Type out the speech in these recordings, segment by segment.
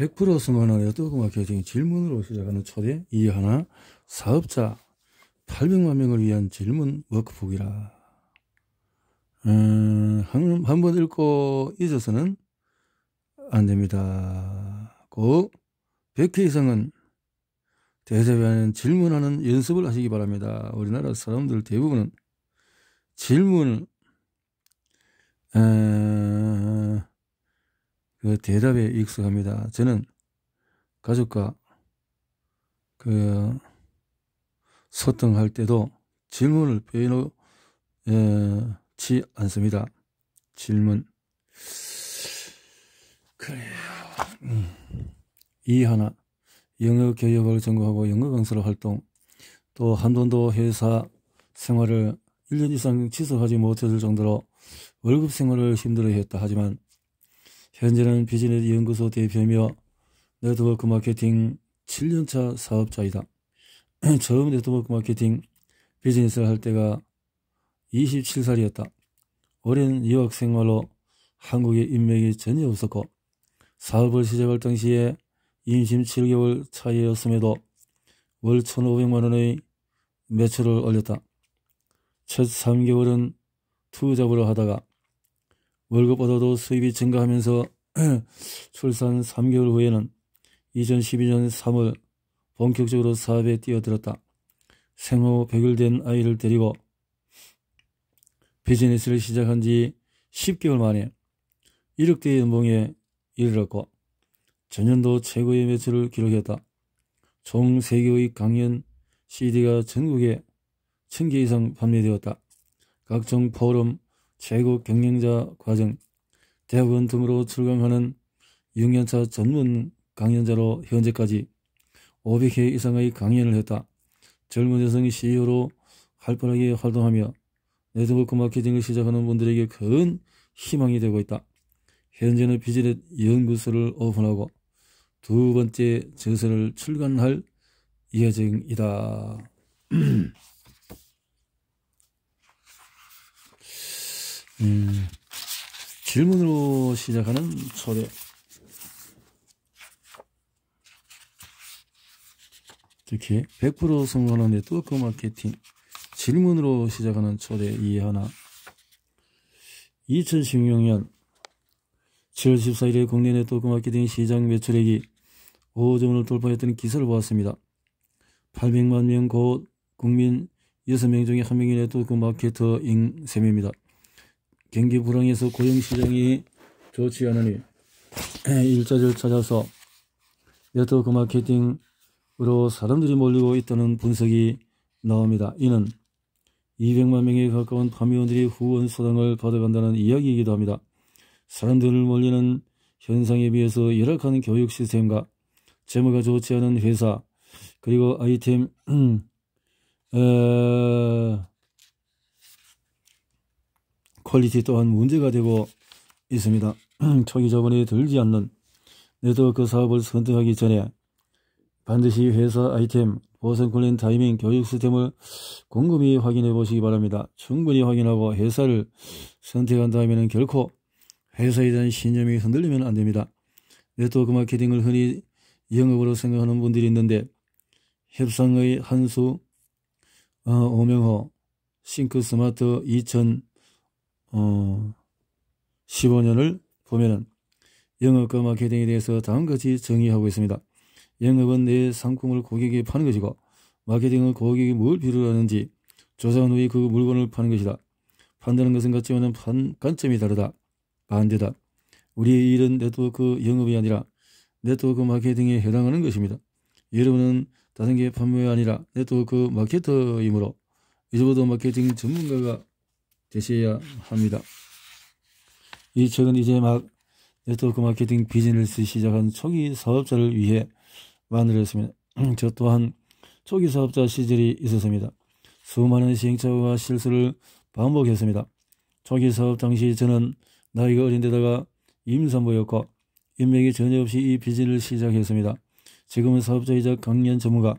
100% 승하는 여도금화 결 질문으로 시작하는 초대 이 하나 사업자 800만 명을 위한 질문 워크북이라. 음, 한번 한 읽고 잊어서는 안 됩니다. 꼭 100회 이상은 대접하는 질문하는 연습을 하시기 바랍니다. 우리나라 사람들 대부분은 질문 에, 어, 그 대답에 익숙합니다. 저는 가족과 그 소통할 때도 질문을 빼놓지 않습니다. 질문. 그래요. 음. 이 하나 영역 교육을 전공하고 영어 강사로 활동 또 한돈도 회사 생활을 1년 이상 취소하지 못했을 정도로 월급 생활을 힘들어했다 하지만 현재는 비즈니스 연구소 대표며 네트워크 마케팅 7년차 사업자이다. 처음 네트워크 마케팅 비즈니스를 할 때가 27살이었다. 오랜 유학 생활로 한국에 인맥이 전혀 없었고 사업을 시작할 당시에 임신 7개월 차이였음에도 월 1,500만 원의 매출을 올렸다. 첫 3개월은 투잡으로 하다가 월급보다도 수입이 증가하면서 출산 3개월 후에는 2012년 3월 본격적으로 사업에 뛰어들었다. 생후 100일 된 아이를 데리고 비즈니스를 시작한 지 10개월 만에 1억대 연봉에 이르렀고 전년도 최고의 매출을 기록했다. 총 3개의 강연 CD가 전국에 1000개 이상 판매되었다. 각종 포럼, 최고 경영자 과정, 대학원 등으로 출강하는 6년차 전문 강연자로 현재까지 500회 이상의 강연을 했다. 젊은 여성이 CEO로 활발하게 활동하며 네트워크 마케팅을 시작하는 분들에게 큰 희망이 되고 있다. 현재는 비즈넷 연구소를 오픈하고 두 번째 저서를 출간할 예정이다. 음. 질문으로 시작하는 소리. 특히 100% 성공하는 네트워크 마케팅 질문으로 시작하는 초대 이하나 2016년 7월 14일에 국내 네트워크 마케팅 시장 매출액이 5조 원을 돌파했던 기사를 보았습니다. 800만 명 곧 국민 6명 중에 1명이 네트워크 마케터인 셈입니다. 경기 불황에서 고용시장이 좋지 않으니 예, 일자리를 찾아서 네트워크 마케팅으로 사람들이 몰리고 있다는 분석이 나옵니다. 이는 200만 명에 가까운 파미원들이 후원 수당을 받아간다는 이야기이기도 합니다. 사람들을 몰리는 현상에 비해서 열악한 교육 시스템과 재무가 좋지 않은 회사 그리고 아이템 에... 퀄리티 또한 문제가 되고 있습니다. 초기 자본이 들지 않는 네트워크 그 사업을 선택하기 전에 반드시 회사 아이템, 보상 관련 타이밍, 교육 시스템을 곰곰이 확인해 보시기 바랍니다. 충분히 확인하고 회사를 선택한 다음에는 결코 회사에 대한 신념이 흔들리면 안 됩니다. 네트워크 그 마케팅을 흔히 영업으로 생각하는 분들이 있는데 협상의 한수 어, 오명호 싱크 스마트 2000 어, 15년을 보면은 영업과 마케팅에 대해서 다음같이 정의하고 있습니다. 영업은 내 상품을 고객에 파는 것이고 마케팅은 고객이 뭘 필요로 하는지 조사한 후에 그 물건을 파는 것이다. 판다는 것은 같지만은 판, 관점이 다르다. 반대다. 우리의 일은 네트워크 영업이 아니라 네트워크 마케팅에 해당하는 것입니다. 여러분은 다른 게 판매가 아니라 네트워크 마케터이므로 이제부터 마케팅 전문가가 되셔야 합니다. 이 책은 이제 막 네트워크 마케팅 비즈니스 시작한 초기 사업자를 위해 만들었습니다. 저 또한 초기 사업자 시절이 있었습니다. 수많은 시행착오와 실수를 반복했습니다. 초기 사업 당시 저는 나이가 어린데다가 임산부였고 인맥이 전혀 없이 이 비즈니스를 시작했습니다. 지금은 사업자이자 강연 전문가,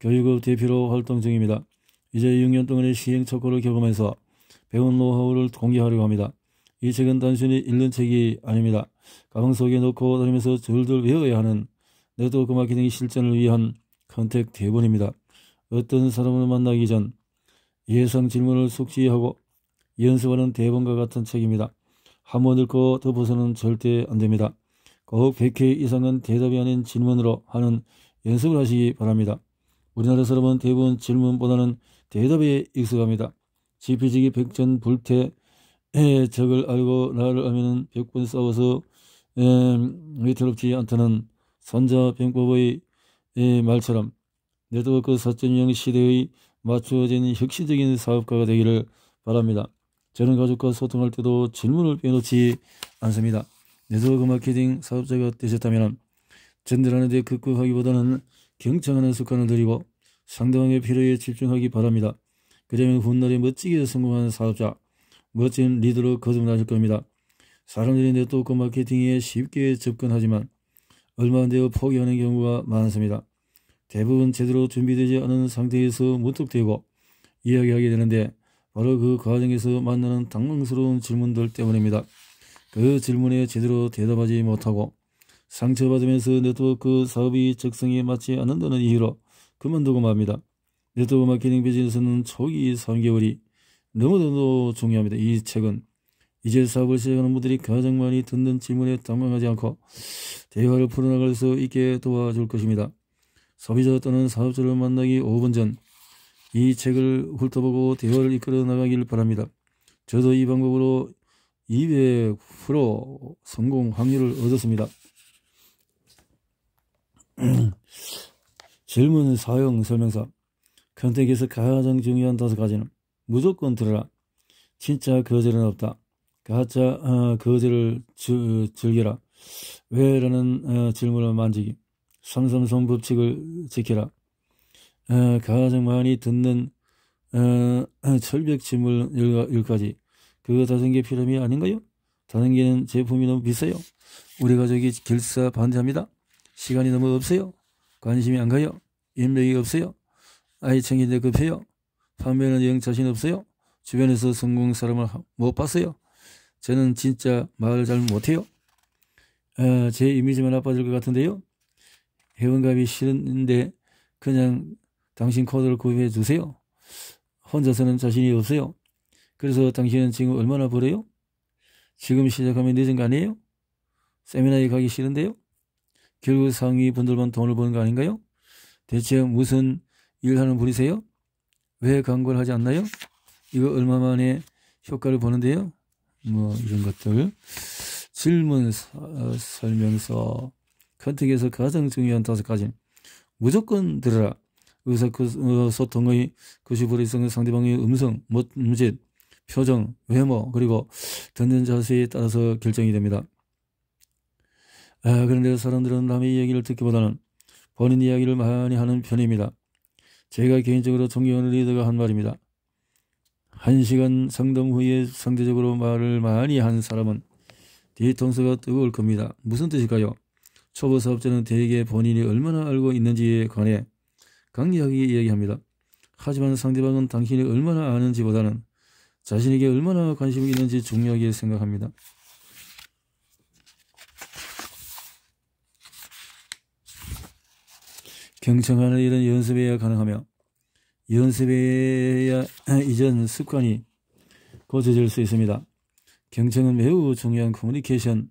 교육업 대표로 활동 중입니다. 이제 6년 동안의 시행착오를 경험해서 배운 노하우를 공개하려고 합니다. 이 책은 단순히 읽는 책이 아닙니다. 가방 속에 넣고 다니면서 절들 외워야 하는 네트워크 마케팅의 실전을 위한 컨택 대본입니다. 어떤 사람을 만나기 전 예상 질문을 숙지하고 연습하는 대본과 같은 책입니다. 한 번 읽고 더벗어는 절대 안 됩니다. 꼭 100회 이상은 대답이 아닌 질문으로 하는 연습을 하시기 바랍니다. 우리나라 사람은 대부분 질문보다는 대답에 익숙합니다. 지피지기 백전 불태 에, 적을 알고 나를 알면 백분 싸워서 에, 위태롭지 않다는 선자 병법의 에, 말처럼 네트워크 4.0 그 시대의 맞추어진 혁신적인 사업가가 되기를 바랍니다. 저는 가족과 소통할 때도 질문을 빼놓지 않습니다. 네트워크 그 마케팅 사업자가 되셨다면 전달하는 데 급급하기보다는 경청하는 습관을 들이고 상대방의 필요에 집중하기 바랍니다. 그러면 훗날에 멋지게 성공하는 사업자, 멋진 리더로 거듭나실 겁니다. 사람들이 네트워크 그 마케팅에 쉽게 접근하지만 얼마 안 되어 포기하는 경우가 많습니다. 대부분 제대로 준비되지 않은 상태에서 무턱대고 이야기하게 되는데 바로 그 과정에서 만나는 당황스러운 질문들 때문입니다. 그 질문에 제대로 대답하지 못하고 상처받으면서 네트워크 사업이 적성에 맞지 않는다는 이유로 그만두고 맙니다. 네트워크 마케팅 비즈니스는 초기 3개월이 너무나도 중요합니다. 이 책은 이제 사업을 시작하는 분들이 가장 많이 듣는 질문에 당황하지 않고 대화를 풀어나갈 수 있게 도와줄 것입니다. 소비자 또는 사업자를 만나기 5분 전 이 책을 훑어보고 대화를 이끌어 나가길 바랍니다. 저도 이 방법으로 200% 성공 확률을 얻었습니다. 질문 사용 설명서 컨택에서 가장 중요한 다섯 가지는 무조건 들어라. 진짜 거절은 없다. 가짜 어, 거절을 주, 즐겨라. 왜? 라는 어, 질문을 만지기. 삼삼성 법칙을 지켜라. 어, 가장 많이 듣는 어, 어, 철벽침을 일가지 그거 다른 게 필요함이 아닌가요? 다섯개는 제품이 너무 비싸요. 우리 가족이 결사 반대합니다. 시간이 너무 없어요. 관심이 안 가요. 인맥이 없어요. 아이 챙기는데 급해요? 판매는 여행 자신 없어요? 주변에서 성공 사람을 못 봤어요? 저는 진짜 말을 잘 못해요? 아, 제 이미지만 나빠질 것 같은데요? 회원값이 싫은데 그냥 당신 코드를 구입해 주세요. 혼자서는 자신이 없어요. 그래서 당신은 지금 얼마나 벌어요? 지금 시작하면 늦은 거 아니에요? 세미나에 가기 싫은데요? 결국 상위 분들만 돈을 버는 거 아닌가요? 대체 무슨 일하는 분이세요? 왜 광고를 하지 않나요? 이거 얼마 만에 효과를 보는데요? 뭐 이런 것들 질문 어, 설명서 컨택에서 가장 중요한 다섯 가지 무조건 들어라 의사소통의 그, 어, 구시불이성 상대방의 음성, 무짓, 표정, 외모 그리고 듣는 자세에 따라서 결정이 됩니다. 아, 그런데 사람들은 남의 이야기를 듣기보다는 본인 이야기를 많이 하는 편입니다. 제가 개인적으로 정의원을 리더가 한 말입니다. 한 시간 상담 후에 상대적으로 말을 많이 한 사람은 뒤통수가 뜨거울 겁니다. 무슨 뜻일까요? 초보 사업자는 대개 본인이 얼마나 알고 있는지에 관해 강력하게 이야기합니다. 하지만 상대방은 당신이 얼마나 아는지보다는 자신에게 얼마나 관심이 있는지 중요하게 생각합니다. 경청하는 이런 연습해야 가능하며 연습해야 이전 습관이 고쳐질 수 있습니다. 경청은 매우 중요한 커뮤니케이션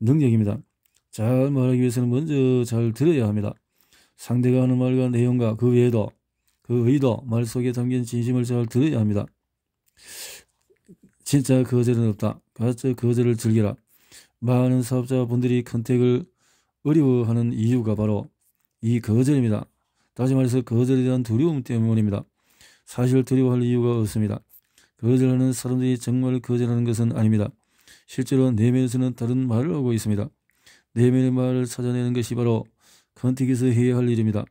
능력입니다. 잘 말하기 위해서는 먼저 잘 들어야 합니다. 상대가 하는 말과 내용과 그 외에도 그 의도, 말 속에 담긴 진심을 잘 들어야 합니다. 진짜 거절은 없다. 가짜 거절을 즐겨라 많은 사업자분들이 컨택을 어려워하는 이유가 바로 이 거절입니다. 다시 말해서 거절에 대한 두려움 때문입니다. 사실 두려워할 이유가 없습니다. 거절하는 사람들이 정말 거절하는 것은 아닙니다. 실제로 내면에서는 다른 말을 하고 있습니다. 내면의 말을 찾아내는 것이 바로 컨택에서 해야 할 일입니다.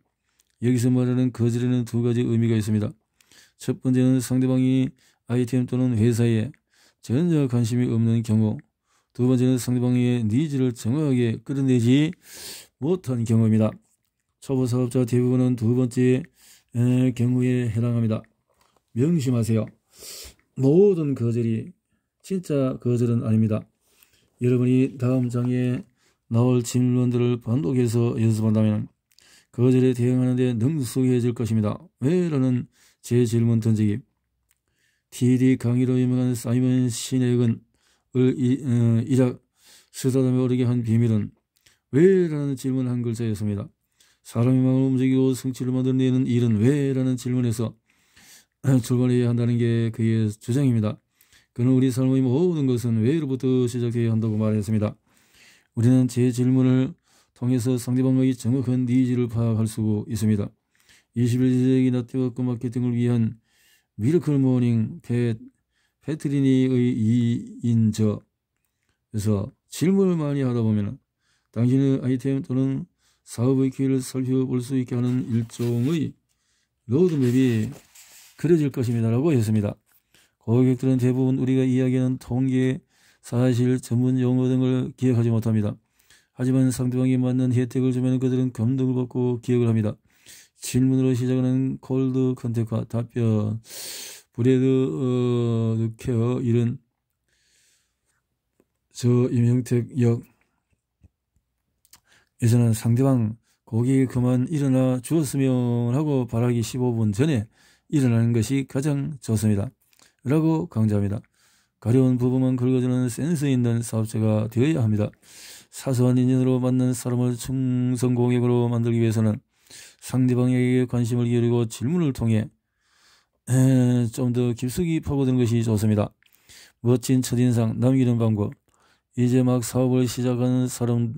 여기서 말하는 거절에는 두 가지 의미가 있습니다. 첫 번째는 상대방이 아이템 또는 회사에 전혀 관심이 없는 경우 두 번째는 상대방의 니즈를 정확하게 끌어내지 못한 경우입니다. 초보 사업자 대부분은 두 번째 경우에 해당합니다. 명심하세요. 모든 거절이 진짜 거절은 아닙니다. 여러분이 다음 장에 나올 질문들을 반복해서 연습한다면 거절에 대응하는 데 능숙해질 것입니다. 왜? 라는 제 질문 던지기. TD 강의로 유명한 사이먼 시네근을 이작 스타덤에 오르게 한 비밀은 왜? 라는 질문 한 글자였습니다. 사람이 마음을 움직이고 성취를 만드는 데는 일은 왜? 라는 질문에서 출발해야 한다는 게 그의 주장입니다. 그는 우리 삶의 모든 것은 왜로부터 시작해야 한다고 말했습니다. 우리는 제 질문을 통해서 상대방의 정확한 니즈를 파악할 수 있습니다. 21세기 나티워크 마케팅을 위한 미러클 모닝 패, 패트리니의 2인저에서 질문을 많이 하다 보면 당신의 아이템 또는 사업의 기회를 살펴볼 수 있게 하는 일종의 로드맵이 그려질 것입니다라고 했습니다. 고객들은 대부분 우리가 이야기하는 통계, 사실, 전문 용어 등을 기억하지 못합니다. 하지만 상대방이 맞는 혜택을 주면 그들은 감동을 받고 기억을 합니다. 질문으로 시작하는 콜드 컨택과 답변, 브레드 어, 케어 이런 저 임영택 역 이제는 상대방 고기 그만 일어나 주었으면 하고 바라기 15분 전에 일어나는 것이 가장 좋습니다. 라고 강조합니다. 가려운 부분만 긁어주는 센스 있는 사업체가 되어야 합니다. 사소한 인연으로 만난 사람을 충성 고객으로 만들기 위해서는 상대방에게 관심을 기울이고 질문을 통해 좀 더 깊숙이 파고드는 것이 좋습니다. 멋진 첫인상 남기는 방법 이제 막 사업을 시작하는 사람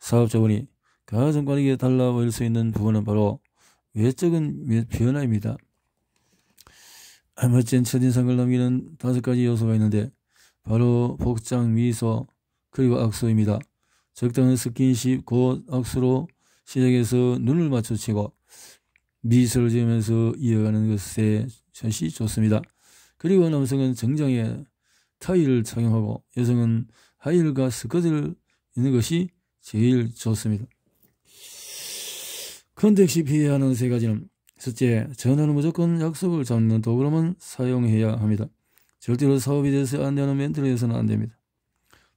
사업자분이 가장 그 빠르게 달라 보일 수 있는 부분은 바로 외적인 변화입니다. 멋진 첫인상을 남기는 다섯 가지 요소가 있는데 바로 복장, 미소, 그리고 악수입니다. 적당한 스킨십, 곧 악수로 시작해서 눈을 마주치고 미소를 지으면서 이어가는 것에 샷이 좋습니다. 그리고 남성은 정장에 타이를 착용하고 여성은 하일과 스커를 있는 것이 제일 좋습니다. 컨택시 피해 하는 세 가지는 첫째, 전화는 무조건 약속을 잡는 도구로만 사용해야 합니다. 절대로 사업에 대해서 안내하는 멘트를 해서는 안 됩니다.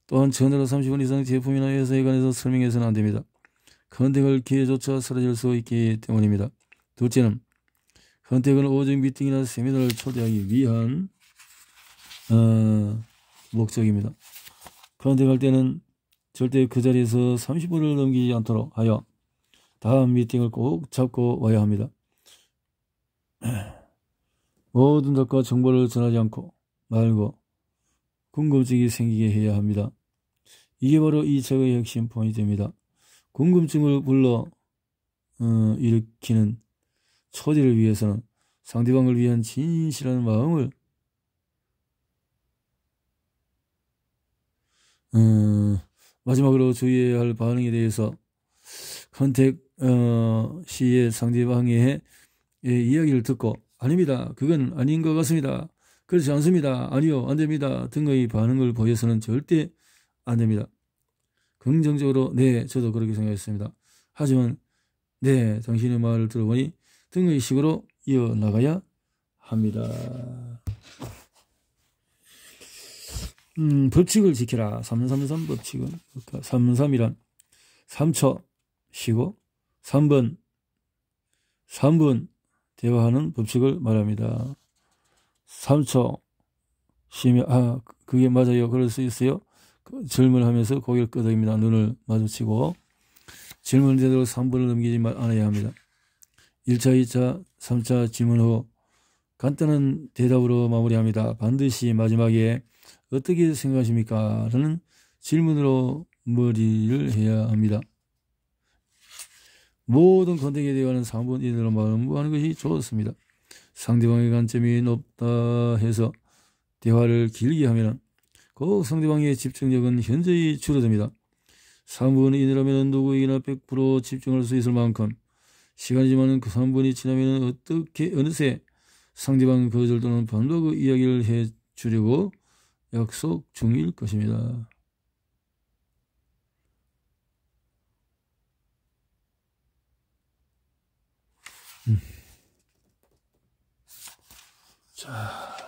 또한 전화로 30분 이상 제품이나 회사에 관해서 설명해서는 안 됩니다. 컨택을 기회조차 사라질 수 있기 때문입니다. 둘째는 컨택은 오직 미팅이나 세미나를 초대하기 위한 어, 목적입니다. 그런데 갈 때는 절대 그 자리에서 30분을 넘기지 않도록 하여 다음 미팅을 꼭 잡고 와야 합니다. 모든 것과 정보를 전하지 않고 말고 궁금증이 생기게 해야 합니다. 이게 바로 이 책의 핵심 포인트입니다. 궁금증을 불러 어, 일으키는 초지를 위해서는 상대방을 위한 진실한 마음을 어, 마지막으로 주의해야 할 반응에 대해서 컨택 어, 시의 상대방의 예, 이야기를 듣고 아닙니다. 그건 아닌 것 같습니다. 그렇지 않습니다. 아니요, 안 됩니다. 등의 반응을 보여서는 절대 안 됩니다. 긍정적으로 네, 저도 그렇게 생각했습니다. 하지만 네, 당신의 말을 들어보니 등의 식으로 이어나가야 합니다. 음, 법칙을 지키라. 삼삼삼 법칙은. 그러니까 삼삼이란 3초 쉬고 3분 3분 대화하는 법칙을 말합니다. 3초 쉬면 아 그게 맞아요. 그럴 수 있어요. 그 질문을 하면서 고개를 끄덕입니다. 눈을 마주치고 질문 제대로 3분을 넘기지 말아야 합니다. 1차, 2차, 3차 질문 후 간단한 대답으로 마무리합니다. 반드시 마지막에 어떻게 생각하십니까? 라는 질문으로 머리를 해야 합니다. 모든 컨택에 대하 3번 이대로 말하는 것이 좋습니다. 상대방의 관점이 높다 해서 대화를 길게 하면 꼭 상대방의 집중력은 현저히 줄어듭니다. 3분 이내라면 누구에게나 100% 집중할 수 있을 만큼 시간이지만 그 3분이 지나면 어떻게 어느새 상대방 거절 또는 반박 이야기를 해주려고 약속 중일 것입니다. 음. 자.